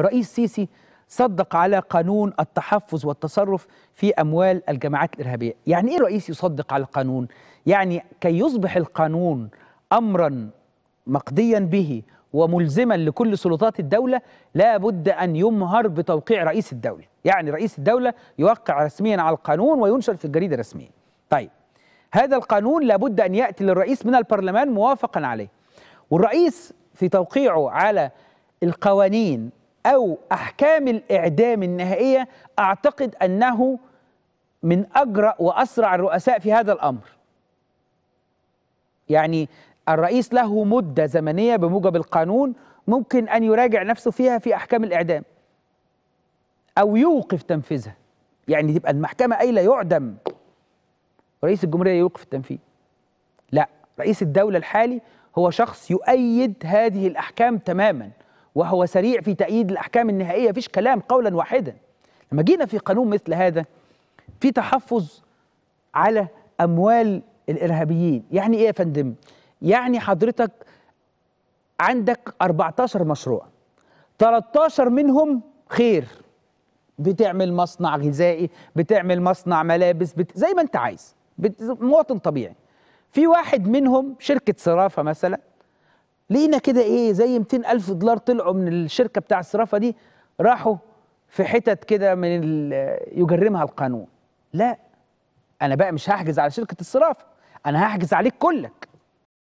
الرئيس سيسي صدق على قانون التحفظ والتصرف في اموال الجماعات الارهابيه يعني ايه الرئيس يصدق على القانون يعني كي يصبح القانون امرا مقضيا به وملزما لكل سلطات الدولة لا بد أن يمهر بتوقيع رئيس الدولة يعني رئيس الدولة يوقع رسميا على القانون وينشر في الجريدة رسميا طيب هذا القانون لا بد أن يأتي للرئيس من البرلمان موافقا عليه والرئيس في توقيعه على القوانين أو أحكام الإعدام النهائية أعتقد أنه من أجرأ وأسرع الرؤساء في هذا الأمر يعني الرئيس له مدة زمنية بموجب القانون ممكن أن يراجع نفسه فيها في أحكام الإعدام أو يوقف تنفيذها يعني تبقى المحكمة أي لا يعدم رئيس الجمهورية يوقف التنفيذ لا رئيس الدولة الحالي هو شخص يؤيد هذه الأحكام تماما وهو سريع في تأييد الأحكام النهائية فيش كلام قولا واحدا لما جينا في قانون مثل هذا في تحفظ على أموال الإرهابيين يعني إيه يا فندم؟ يعني حضرتك عندك 14 مشروع 13 منهم خير بتعمل مصنع غذائي بتعمل مصنع ملابس بت... زي ما انت عايز بت... مواطن طبيعي في واحد منهم شركة صرافة مثلا لقينا كده ايه زي 200 الف دولار طلعوا من الشركه بتاع الصرافه دي راحوا في حتت كده من يجرمها القانون لا انا بقى مش هحجز على شركه الصرافه انا هحجز عليك كلك